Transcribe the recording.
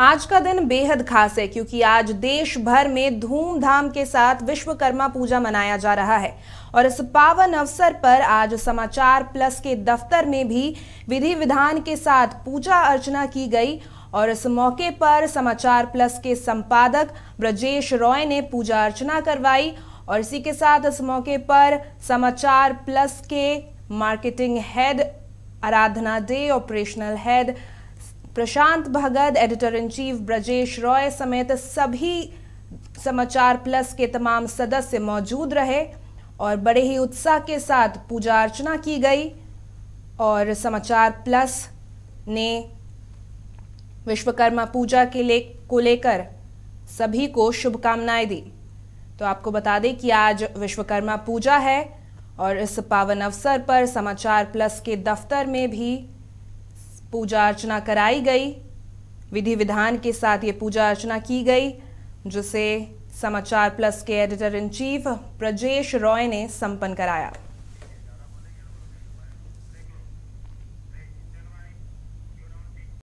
आज का दिन बेहद खास है क्योंकि आज देश भर में धूमधाम के साथ विश्वकर्मा पूजा मनाया जा रहा है और इस पावन अवसर पर आज समाचार प्लस के दफ्तर में भी विधि विधान के साथ पूजा अर्चना की गई और इस मौके पर समाचार प्लस के संपादक ब्रजेश रॉय ने पूजा अर्चना करवाई और इसी के साथ इस मौके पर समाचार प्लस के marketing head Aradhana De operational head Prashant Bhagat editor in chief Brajesh Roy समेत सभी समाचार प्लस के तमाम सदस्य मौजूद रहे और बड़े ही उत्साह के साथ पूजा अर्चना की गई और समाचार प्लस ने विश्वकर्मा पूजा के ले को लेकर सभी को शुभकामनाएं दी तो आपको बता दें कि आज विश्वकर्मा पूजा है और इस पावन अवसर पर समाचार प्लस के दफ्तर में भी पूजा अर्चना कराई गई विधि विधान के साथ ये पूजा अर्चना की गई जिसे समाचार प्लस के editor in chief Brajesh Roy ने संपन्न कराया